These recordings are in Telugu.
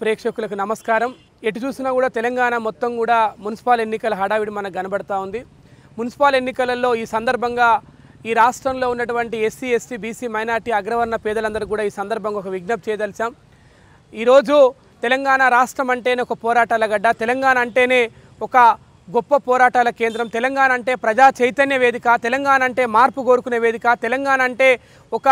ప్రేక్షకులకు నమస్కారం ఎటు చూసినా కూడా తెలంగాణ మొత్తం కూడా మున్సిపల్ ఎన్నికల హడావిడి మనకు కనబడతా ఉంది మున్సిపల్ ఎన్నికలలో ఈ సందర్భంగా ఈ రాష్ట్రంలో ఉన్నటువంటి ఎస్సీ ఎస్టీ బీసీ మైనార్టీ అగ్రవర్ణ పేదలందరూ కూడా ఈ సందర్భంగా ఒక విజ్ఞప్తి చేయదలిచాం ఈరోజు తెలంగాణ రాష్ట్రం అంటేనే ఒక పోరాటాల గడ్డ తెలంగాణ అంటేనే ఒక గొప్ప పోరాటాల కేంద్రం తెలంగాణ అంటే ప్రజా చైతన్య వేదిక తెలంగాణ అంటే మార్పు కోరుకునే వేదిక తెలంగాణ అంటే ఒక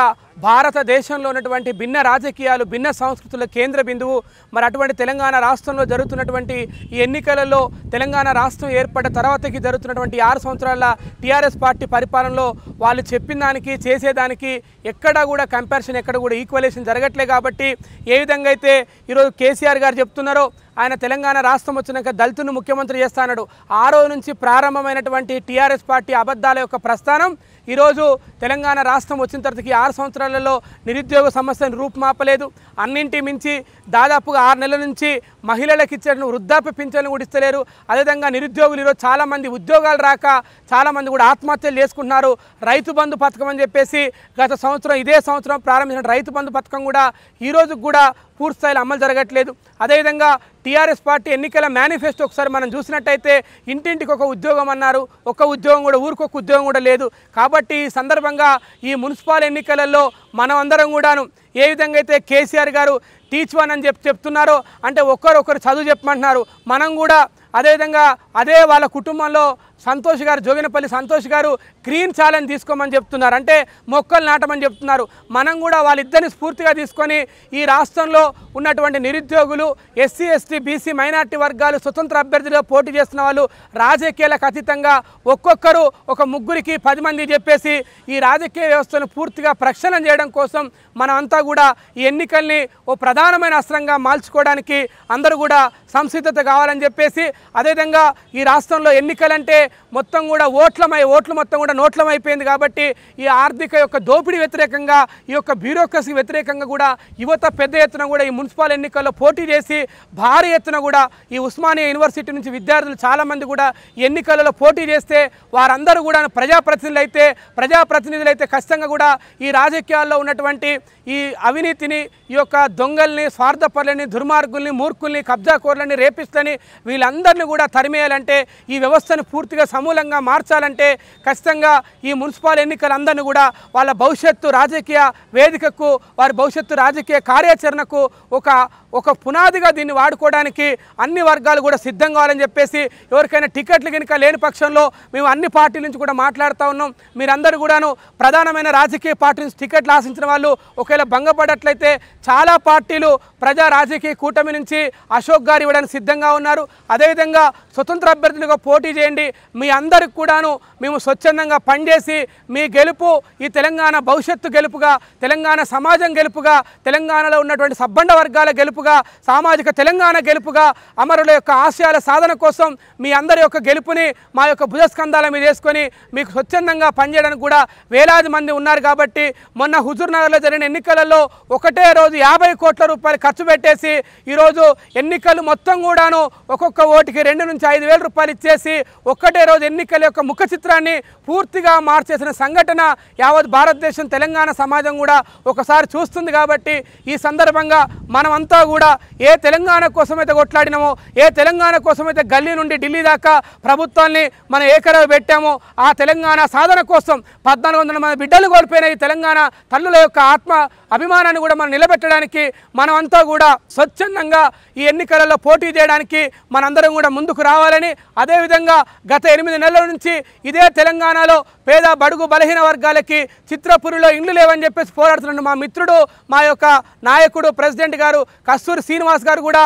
భారతదేశంలో ఉన్నటువంటి భిన్న రాజకీయాలు భిన్న సంస్కృతుల కేంద్ర బిందువు మరి అటువంటి తెలంగాణ రాష్ట్రంలో జరుగుతున్నటువంటి ఈ ఎన్నికలలో తెలంగాణ రాష్ట్రం ఏర్పడిన తర్వాతకి జరుగుతున్నటువంటి ఆరు సంవత్సరాల టీఆర్ఎస్ పార్టీ పరిపాలనలో వాళ్ళు చెప్పిన దానికి చేసేదానికి ఎక్కడా కూడా కంపారిజన్ ఎక్కడ కూడా ఈక్వలేషన్ జరగట్లే కాబట్టి ఏ విధంగా అయితే ఈరోజు కేసీఆర్ గారు చెప్తున్నారో ఆయన తెలంగాణ రాష్ట్రం వచ్చినాక దళితును ముఖ్యమంత్రి చేస్తాడు ఆ రోజు నుంచి ప్రారంభమైనటువంటి టీఆర్ఎస్ పార్టీ అబద్ధాల యొక్క ప్రస్థానం ఈరోజు తెలంగాణ రాష్ట్రం వచ్చిన తర్వాతకి ఆరు సంవత్సరాలలో నిరుద్యోగ సమస్యను రూపుమాపలేదు అన్నింటి మించి దాదాపుగా ఆరు నెలల నుంచి మహిళలకు ఇచ్చిన వృద్ధాప్య పింఛన్లు కూడా ఇస్తలేరు అదేవిధంగా నిరుద్యోగులు ఈరోజు చాలామంది ఉద్యోగాలు రాక చాలామంది కూడా ఆత్మహత్యలు చేసుకుంటున్నారు రైతు బంధు పథకం అని చెప్పేసి గత సంవత్సరం ఇదే సంవత్సరం ప్రారంభించిన రైతు బంధు పథకం కూడా ఈరోజు కూడా పూర్తిస్థాయిలో అమలు జరగట్లేదు అదేవిధంగా టీఆర్ఎస్ పార్టీ ఎన్నికల మేనిఫెస్టో ఒకసారి మనం చూసినట్టయితే ఇంటింటికి ఒక ఉద్యోగం అన్నారు ఒక్క ఉద్యోగం కూడా ఊరికొక ఉద్యోగం కూడా లేదు కాబట్టి ఈ సందర్భంగా ఈ మున్సిపల్ ఎన్నికలలో మనం అందరం కూడాను ఏ విధంగా అయితే కేసీఆర్ గారు టీచ్ వన్ అని చెప్ చెప్తున్నారో అంటే ఒక్కరొకరు చదువు చెప్పమంటున్నారు మనం కూడా అదేవిధంగా అదే వాళ్ళ కుటుంబంలో సంతోష్ గారు జోగినపల్లి సంతోష్ గారు గ్రీన్ ఛాలెంజ్ తీసుకోమని చెప్తున్నారు అంటే మొక్కలు నాటమని చెప్తున్నారు మనం కూడా వాళ్ళిద్దరిని స్ఫూర్తిగా తీసుకొని ఈ రాష్ట్రంలో ఉన్నటువంటి నిరుద్యోగులు ఎస్సీ ఎస్టీ బీసీ మైనార్టీ వర్గాలు స్వతంత్ర అభ్యర్థిగా పోటీ చేస్తున్న వాళ్ళు రాజకీయాలకు అతీతంగా ఒక్కొక్కరు ఒక ముగ్గురికి పది మంది చెప్పేసి ఈ రాజకీయ వ్యవస్థను పూర్తిగా ప్రక్షాళన చేయడం కోసం మనమంతా కూడా ఈ ఎన్నికల్ని ఓ ప్రధానమైన అస్త్రంగా మార్చుకోవడానికి అందరూ కూడా సంసిద్ధత కావాలని చెప్పేసి అదేవిధంగా ఈ రాష్ట్రంలో ఎన్నికలంటే మొత్తం కూడా ఓట్లమై ఓట్లు మొత్తం కూడా నోట్లమైపోయింది కాబట్టి ఈ ఆర్థిక యొక్క దోపిడీ వ్యతిరేకంగా ఈ యొక్క బ్యూరోక్రసీ వ్యతిరేకంగా కూడా యువత పెద్ద ఎత్తున కూడా ఈ మున్సిపల్ ఎన్నికల్లో పోటీ చేసి భారీ ఎత్తున కూడా ఈ ఉస్మానియా యూనివర్సిటీ నుంచి విద్యార్థులు చాలామంది కూడా ఎన్నికలలో పోటీ చేస్తే వారందరూ కూడా ప్రజాప్రతినిధులు అయితే ప్రజాప్రతినిధులు అయితే ఖచ్చితంగా కూడా ఈ రాజకీయాల్లో ఉన్నటువంటి ఈ అవినీతిని ఈ యొక్క దొంగల్ని స్వార్థపరులని దుర్మార్గుల్ని మూర్ఖుల్ని కబ్జాకూరులని రేపిస్ట్లని వీళ్ళందరినీ కూడా తరిమేయాలంటే ఈ వ్యవస్థను పూర్తి పూర్తిగా సమూలంగా మార్చాలంటే ఖచ్చితంగా ఈ మున్సిపల్ ఎన్నికలందరినీ కూడా వాళ్ళ భవిష్యత్తు రాజకీయ వేదికకు వారి భవిష్యత్తు రాజకీయ కార్యాచరణకు ఒక ఒక పునాదిగా దీన్ని వాడుకోవడానికి అన్ని వర్గాలు కూడా సిద్ధం కావాలని చెప్పేసి ఎవరికైనా టికెట్లు కనుక లేని పక్షంలో మేము అన్ని పార్టీల నుంచి కూడా మాట్లాడుతూ ఉన్నాం మీరందరూ కూడాను ప్రధానమైన రాజకీయ పార్టీ నుంచి టికెట్లు ఆశించిన వాళ్ళు ఒకవేళ భంగపడట్లయితే చాలా పార్టీలు ప్రజా రాజకీయ కూటమి నుంచి అశోక్ గారు ఇవ్వడానికి సిద్ధంగా ఉన్నారు అదేవిధంగా స్వతంత్ర అభ్యర్థులుగా పోటీ చేయండి మీ అందరికి కూడాను మేము స్వచ్ఛందంగా పనిచేసి మీ గెలుపు ఈ తెలంగాణ భవిష్యత్తు గెలుపుగా తెలంగాణ సమాజం గెలుపుగా తెలంగాణలో ఉన్నటువంటి సబ్బండ వర్గాల గెలుపుగా సామాజిక తెలంగాణ గెలుపుగా అమరుల యొక్క ఆశయాల సాధన కోసం మీ అందరి యొక్క గెలుపుని మా యొక్క భుజస్కంధాల మీద వేసుకొని మీకు స్వచ్ఛందంగా పనిచేయడానికి కూడా వేలాది మంది ఉన్నారు కాబట్టి మొన్న హుజూర్నగర్లో జరిగిన ఎన్నికలలో ఒకటే రోజు యాభై కోట్ల రూపాయలు ఖర్చు పెట్టేసి ఈరోజు ఎన్నికలు మొత్తం కూడాను ఒక్కొక్క ఓటుకి రెండు నుంచి ఐదు రూపాయలు ఇచ్చేసి ఒకటి ఒకటే రోజు ఎన్నికల యొక్క ముఖ చిత్రాన్ని పూర్తిగా మార్చేసిన సంఘటన యావత్ భారతదేశం తెలంగాణ సమాజం కూడా ఒకసారి చూస్తుంది కాబట్టి ఈ సందర్భంగా మనమంతా కూడా ఏ తెలంగాణ కోసమైతే కొట్లాడినామో ఏ తెలంగాణ కోసమైతే గల్లీ నుండి ఢిల్లీ దాకా ప్రభుత్వాన్ని మనం ఏకరవ పెట్టామో ఆ తెలంగాణ సాధన కోసం పద్నాలుగు వందల మంది బిడ్డలు కోల్పోయిన ఈ తెలంగాణ తల్లుల యొక్క ఆత్మ అభిమానాన్ని కూడా మనం నిలబెట్టడానికి మనమంతా కూడా స్వచ్ఛందంగా ఈ ఎన్నికలలో పోటీ చేయడానికి మనందరం కూడా ముందుకు రావాలని అదేవిధంగా గత ఎనిమిది నెలల నుంచి ఇదే తెలంగాణలో పేద బడుగు బలహీన వర్గాలకి చిత్రపురిలో ఇండ్లు లేవని చెప్పేసి పోరాడుతున్నాడు మా మిత్రుడు మా యొక్క నాయకుడు ప్రెసిడెంట్ గారు కస్తూరి శ్రీనివాస్ గారు కూడా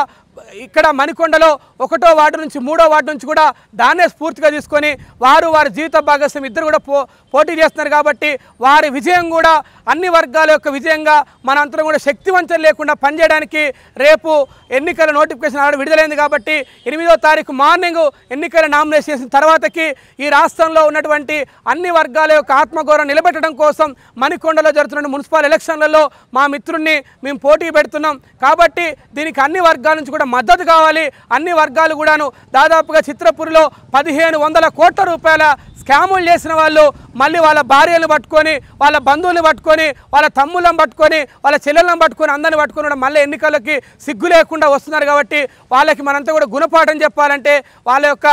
ఇక్కడ మణికొండలో ఒకటో వార్డు నుంచి మూడో వార్డు నుంచి కూడా దాన్నే స్ఫూర్తిగా తీసుకొని వారు వారి జీవిత భాగస్వామి ఇద్దరు కూడా పో పోటీ చేస్తున్నారు కాబట్టి వారి విజయం కూడా అన్ని వర్గాల యొక్క విజయంగా మన అంతరం కూడా శక్తివంతం లేకుండా పనిచేయడానికి రేపు ఎన్నికల నోటిఫికేషన్ ఆడ విడుదలైంది కాబట్టి ఎనిమిదో తారీఖు మార్నింగ్ ఎన్నికల నామినేషన్ చేసిన తర్వాతకి ఈ రాష్ట్రంలో ఉన్నటువంటి అన్ని వర్గాల యొక్క ఆత్మగౌరవం నిలబెట్టడం కోసం మణికొండలో జరుగుతున్న మున్సిపల్ ఎలక్షన్లలో మా మిత్రుణ్ణి మేము పోటీ పెడుతున్నాం కాబట్టి దీనికి అన్ని వర్గాల నుంచి కూడా మద్దతు కావాలి అన్ని వర్గాలు కూడాను దాదాపుగా చిత్రపూర్లో పదిహేను వందల కోట్ల రూపాయల స్కాములు చేసిన వాళ్ళు మళ్ళీ వాళ్ళ భార్యలు పట్టుకొని వాళ్ళ బంధువులు పట్టుకొని వాళ్ళ తమ్ములను పట్టుకొని వాళ్ళ చెల్లెలను పట్టుకొని అందరిని పట్టుకొని కూడా మళ్ళీ ఎన్నికలకి సిగ్గు లేకుండా వస్తున్నారు కాబట్టి వాళ్ళకి మనంతా కూడా గుణపాఠం చెప్పాలంటే వాళ్ళ యొక్క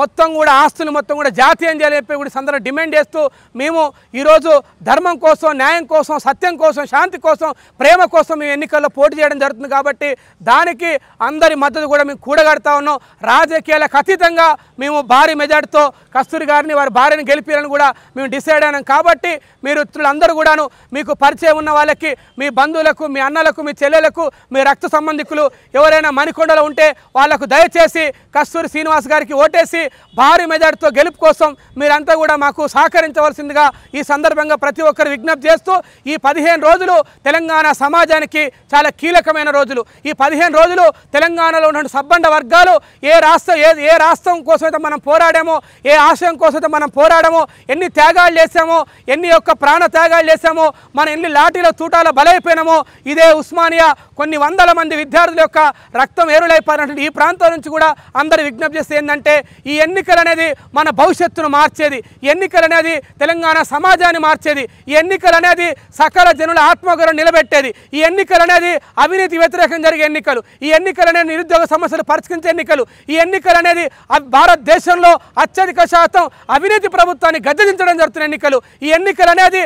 మొత్తం కూడా ఆస్తులు మొత్తం కూడా జాతీయం చేయాలని కూడా సందర్భం డిమాండ్ చేస్తూ మేము ఈరోజు ధర్మం కోసం న్యాయం కోసం సత్యం కోసం శాంతి కోసం ప్రేమ కోసం మేము ఎన్నికల్లో పోటీ చేయడం జరుగుతుంది కాబట్టి దానికి అందరి మద్దతు కూడా మేము కూడగడతా ఉన్నాం రాజకీయాలకు అతీతంగా మేము భారీ మెజార్టీతో కస్తూరి గారిని వారి భార్యను గెలిపారని కూడా మేము డిసైడ్ అయినాం కాబట్టి మీరు అందరూ కూడాను మీకు పరిచయం ఉన్న వాళ్ళకి మీ బంధువులకు మీ అన్నలకు మీ చెల్లెలకు మీ రక్త సంబంధికులు ఎవరైనా మణికొండలో ఉంటే వాళ్లకు దయచేసి కస్తూరి శ్రీనివాస్ గారికి ఓటేసి ఇచ్చి భారీ మెజార్టీతో గెలుపు కోసం మీరంతా కూడా మాకు సహకరించవలసిందిగా ఈ సందర్భంగా ప్రతి ఒక్కరు విజ్ఞప్తి చేస్తూ ఈ పదిహేను రోజులు తెలంగాణ సమాజానికి చాలా కీలకమైన రోజులు ఈ పదిహేను రోజులు తెలంగాణలో ఉన్న సబ్బండ వర్గాలు ఏ రాష్ట్రం ఏ ఏ రాష్ట్రం కోసమైతే మనం పోరాడామో ఏ ఆశయం కోసమైతే మనం పోరాడామో ఎన్ని త్యాగాలు చేసామో ఎన్ని యొక్క ప్రాణ త్యాగాలు చేసామో మనం ఎన్ని లాఠీల తూటాల బలైపోయినామో ఇదే ఉస్మానియా కొన్ని వందల మంది విద్యార్థుల యొక్క రక్తం ఏరులైపోయినటువంటి ఈ ప్రాంతం నుంచి కూడా అందరు విజ్ఞప్తి చేస్తే ఏంటంటే ఈ ఎన్నికలు అనేది మన భవిష్యత్తును మార్చేది ఎన్నికలు అనేది తెలంగాణ సమాజాన్ని మార్చేది ఈ ఎన్నికలు అనేది సకల జనుల ఆత్మగౌరవం నిలబెట్టేది ఈ ఎన్నికలు అనేది అవినీతి వ్యతిరేకం జరిగే ఎన్నికలు ఈ ఎన్నికలు అనేది నిరుద్యోగ సమస్యలు పరిష్కరించే ఎన్నికలు ఈ ఎన్నికలు అనేది భారతదేశంలో అత్యధిక శాతం అవినీతి ప్రభుత్వాన్ని గద్దెదించడం జరుగుతున్న ఎన్నికలు ఈ ఎన్నికలు అనేది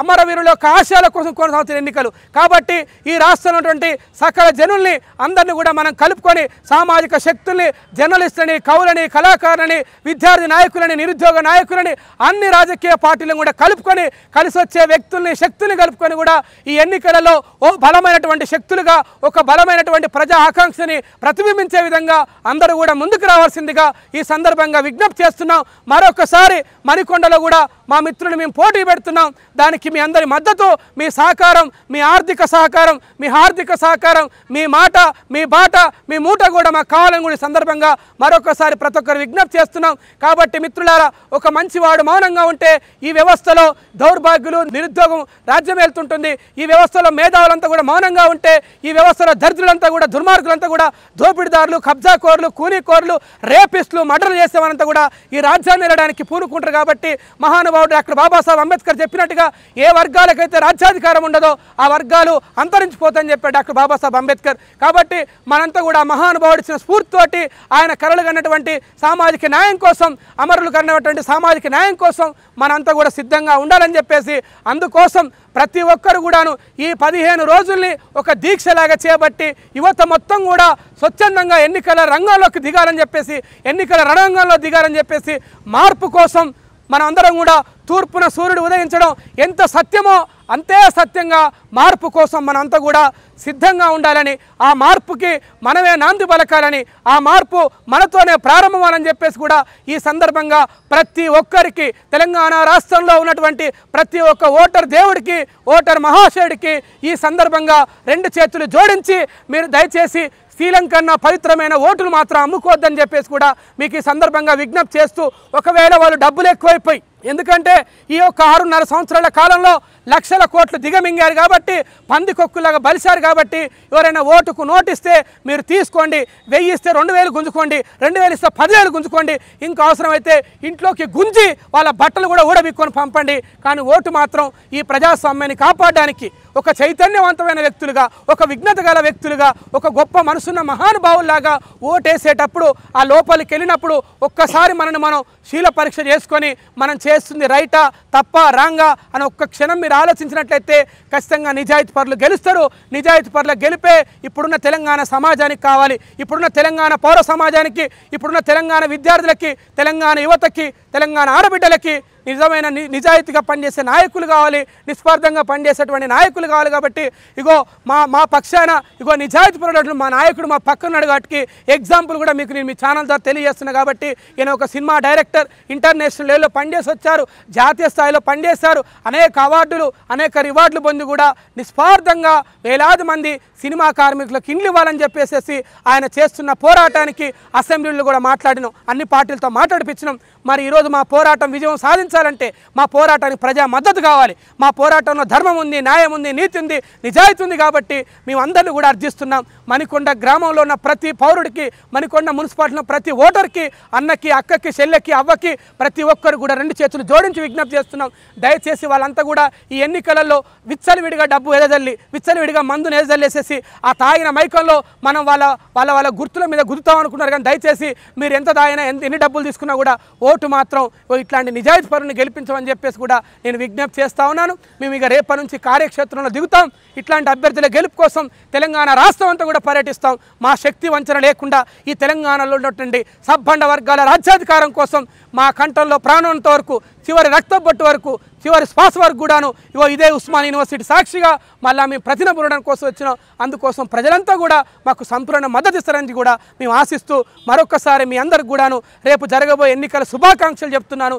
అమరవీరుల యొక్క ఆశయాల కోసం కొనసాగుతున్న ఎన్నికలు కాబట్టి ఈ రాష్ట్రంలో ఉన్నటువంటి సకల జనుల్ని అందరినీ కూడా మనం కలుపుకొని సామాజిక శక్తుల్ని జర్నలిస్టులని కవులని కళాకారులని విద్యార్థి నాయకులని నిరుద్యోగ నాయకులని అన్ని రాజకీయ పార్టీలను కూడా కలుపుకొని కలిసి వచ్చే వ్యక్తుల్ని శక్తుల్ని కలుపుకొని కూడా ఈ ఎన్నికలలో ఓ బలమైనటువంటి శక్తులుగా ఒక బలమైనటువంటి ప్రజా ఆకాంక్షని ప్రతిబింబించే విధంగా అందరూ కూడా ముందుకు రావాల్సిందిగా ఈ సందర్భంగా విజ్ఞప్తి చేస్తున్నాం మరొకసారి మరికొండలో కూడా మా మిత్రుని మేము పోటీ పెడుతున్నాం దానికి మీ అందరి మద్దతు మీ సహకారం మీ ఆర్థిక సహకారం మీ ఆర్థిక సహకారం మీ మాట మీ బాట మీ మూట కూడా మాకు కావాలని కూడా సందర్భంగా మరొకసారి ప్రతి ఒక్కరు విజ్ఞప్తి చేస్తున్నాం కాబట్టి మిత్రులారా ఒక మంచివాడు మౌనంగా ఉంటే ఈ వ్యవస్థలో దౌర్భాగ్యులు నిరుద్యోగం రాజ్యం వెళ్తుంటుంది ఈ వ్యవస్థలో మేధావులంతా కూడా మౌనంగా ఉంటే ఈ వ్యవస్థలో దరిద్రులంతా కూడా దుర్మార్గులంతా కూడా దోపిడిదారులు కబ్జాకోరులు కూలీకోరులు రేపిస్టులు మర్డర్లు చేసేవారంతా కూడా ఈ రాజ్యాన్ని వెళ్ళడానికి పూనుకుంటారు కాబట్టి మహాను చంద్రబాబు డాక్టర్ బాబాసాహెబ్ అంబేద్కర్ చెప్పినట్టుగా ఏ వర్గాలకైతే రాజ్యాధికారం ఉండదో ఆ వర్గాలు అంతరించిపోతాయని చెప్పాడు డాక్టర్ బాబాసాహెబ్ అంబేద్కర్ కాబట్టి మనంతా కూడా మహానుభావుడు ఇచ్చిన స్ఫూర్తితోటి ఆయన కరలు కన్నటువంటి సామాజిక న్యాయం కోసం అమరులు కన్నటువంటి సామాజిక న్యాయం కోసం మనంతా కూడా సిద్ధంగా ఉండాలని చెప్పేసి అందుకోసం ప్రతి ఒక్కరు కూడాను ఈ పదిహేను రోజుల్ని ఒక దీక్షలాగా చేపట్టి యువత మొత్తం కూడా స్వచ్ఛందంగా ఎన్నికల రంగంలోకి దిగాలని చెప్పేసి ఎన్నికల రణరంగంలో దిగాలని చెప్పేసి మార్పు కోసం మనమందరం కూడా తూర్పున సూర్యుడు ఉదయించడం ఎంత సత్యమో అంతే సత్యంగా మార్పు కోసం మనంతా కూడా సిద్ధంగా ఉండాలని ఆ మార్పుకి మనమే నాంది పలకాలని ఆ మార్పు మనతోనే ప్రారంభమాలని చెప్పేసి కూడా ఈ సందర్భంగా ప్రతి ఒక్కరికి తెలంగాణ రాష్ట్రంలో ఉన్నటువంటి ప్రతి ఒక్క ఓటర్ దేవుడికి ఓటర్ మహాశయుడికి ఈ సందర్భంగా రెండు చేతులు జోడించి మీరు దయచేసి శీలం కన్నా పవిత్రమైన ఓటును మాత్రం అమ్ముకోవద్దని చెప్పేసి కూడా మీకు ఈ సందర్భంగా విజ్ఞప్తి చేస్తూ ఒకవేళ వాళ్ళు డబ్బులు ఎక్కువైపోయి ఎందుకంటే ఈ యొక్క ఆరున్నర సంవత్సరాల కాలంలో లక్షల కోట్లు దిగమింగారు కాబట్టి పందికొక్కులాగా బలిశారు కాబట్టి ఎవరైనా ఓటుకు నోటిస్తే మీరు తీసుకోండి వెయ్యి ఇస్తే రెండు వేలు గుంజుకోండి రెండు వేలు ఇస్తే పదివేలు గుంజుకోండి ఇంకా అవసరమైతే ఇంట్లోకి గుంజి వాళ్ళ బట్టలు కూడా ఊడబిక్కొని పంపండి కానీ ఓటు మాత్రం ఈ ప్రజాస్వామ్యాన్ని కాపాడడానికి ఒక చైతన్యవంతమైన వ్యక్తులుగా ఒక విఘ్నత గల వ్యక్తులుగా ఒక గొప్ప మనసున్న మహానుభావుల్లాగా ఓటేసేటప్పుడు ఆ లోపలికి వెళ్ళినప్పుడు ఒక్కసారి మనని మనం శీల పరీక్ష చేసుకొని మనం చేస్తుంది రైటా తప్ప రాంగా అని ఒక్క క్షణం మీరు ఆలోచించినట్లయితే ఖచ్చితంగా నిజాయితీ పరులు గెలుస్తారు నిజాయితీ పరుల గెలిపే ఇప్పుడున్న తెలంగాణ సమాజానికి కావాలి ఇప్పుడున్న తెలంగాణ పౌర సమాజానికి ఇప్పుడున్న తెలంగాణ విద్యార్థులకి తెలంగాణ యువతకి తెలంగాణ ఆడబిడ్డలకి నిజమైన నిజాయితీగా పనిచేసే నాయకులు కావాలి నిస్వార్థంగా పనిచేసేటువంటి నాయకులు కావాలి కాబట్టి ఇగో మా మా పక్షాన ఇగో నిజాయితీ పరుడు మా నాయకుడు మా పక్కనున్నాడు కాబట్టి ఎగ్జాంపుల్ కూడా మీకు నేను మీ ఛానల్ ద్వారా తెలియజేస్తున్నా కాబట్టి ఈయన ఒక సినిమా డైరెక్టర్ ఇంటర్నేషనల్ లెవెల్లో పనిచేసి వచ్చారు జాతీయ స్థాయిలో పనిచేశారు అనేక అవార్డులు అనేక రివార్డులు పొంది కూడా నిస్వార్థంగా వేలాది మంది సినిమా కార్మికులకు ఇండ్లు ఇవ్వాలని చెప్పేసేసి ఆయన చేస్తున్న పోరాటానికి అసెంబ్లీలో కూడా మాట్లాడినాం అన్ని పార్టీలతో మాట్లాడిపించినాం మరి ఈరోజు మా పోరాటం విజయం సాధించాలంటే మా పోరాటానికి ప్రజా మద్దతు కావాలి మా పోరాటంలో ధర్మం ఉంది న్యాయం ఉంది నీతి ఉంది నిజాయితీ ఉంది కాబట్టి మేము అందరినీ కూడా అర్జిస్తున్నాం మణికొండ గ్రామంలో ఉన్న ప్రతి పౌరుడికి మణికొండ మున్సిపాలిటీలో ప్రతి ఓటర్కి అన్నకి అక్కకి చెల్లెకి అవ్వకి ప్రతి ఒక్కరు కూడా రెండు చేతులు జోడించి విజ్ఞప్తి చేస్తున్నాం దయచేసి వాళ్ళంతా కూడా ఈ ఎన్నికలలో విచ్చలవిడిగా డబ్బు ఎదజల్లి విచ్చలవిడిగా మందును ఎదజల్లేసేసి ఆ తాగిన మైకంలో మనం వాళ్ళ వాళ్ళ వాళ్ళ గుర్తుల మీద గుర్తుతాం అనుకున్నారు కానీ దయచేసి మీరు ఎంత తాగినా ఎంత ఎన్ని డబ్బులు తీసుకున్నా కూడా ఓ ఓటు మాత్రం ఇట్లాంటి నిజాయితీ నిజాయితీపరుని గెలిపించమని చెప్పేసి కూడా నేను విజ్ఞప్తి చేస్తా ఉన్నాను మేము ఇక రేపటి నుంచి కార్యక్షేత్రంలో దిగుతాం ఇట్లాంటి అభ్యర్థుల గెలుపు కోసం తెలంగాణ రాష్ట్రం అంతా కూడా పర్యటిస్తాం మా శక్తి వంచన లేకుండా ఈ తెలంగాణలో ఉన్నటువంటి సబ్బండ వర్గాల రాజ్యాధికారం కోసం మా కంఠంలో ప్రాణంతో వరకు చివరి రక్తం వరకు చివరి శ్వాస వరకు కూడాను ఇవో ఇదే ఉస్మాన్ యూనివర్సిటీ సాక్షిగా మళ్ళీ మేము ప్రతిన పొందడం కోసం వచ్చినాం అందుకోసం ప్రజలంతా కూడా మాకు సంపూర్ణ మద్దతు ఇస్తారని కూడా మేము ఆశిస్తూ మరొకసారి మీ అందరికి కూడాను రేపు జరగబోయే ఎన్నికల శుభాకాంక్షలు చెప్తున్నాను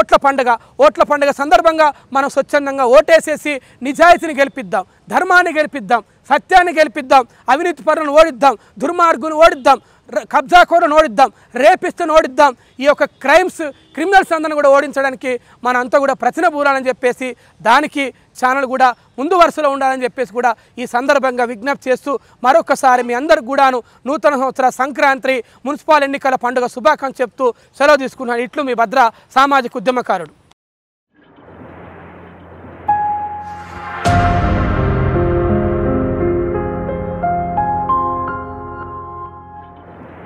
ఓట్ల పండుగ ఓట్ల పండుగ సందర్భంగా మనం స్వచ్ఛందంగా ఓటేసేసి నిజాయితీని గెలిపిద్దాం ధర్మాన్ని గెలిపిద్దాం సత్యాన్ని గెలిపిద్దాం అవినీతి పనులను ఓడిద్దాం దుర్మార్గును ఓడిద్దాం కబ్జాకోరు నోడిద్దాం రేపిస్ట్ నోడిద్దాం ఈ యొక్క క్రైమ్స్ క్రిమినల్స్ అందరిని కూడా ఓడించడానికి మన అంతా కూడా ప్రచన పూరాలని చెప్పేసి దానికి ఛానల్ కూడా ముందు వరుసలో ఉండాలని చెప్పేసి కూడా ఈ సందర్భంగా విజ్ఞప్తి చేస్తూ మరొకసారి మీ అందరికి కూడాను నూతన సంవత్సర సంక్రాంతి మున్సిపల్ ఎన్నికల పండుగ శుభాకాంక్ష చెప్తూ సెలవు తీసుకున్నాను ఇట్లు మీ భద్ర సామాజిక ఉద్యమకారుడు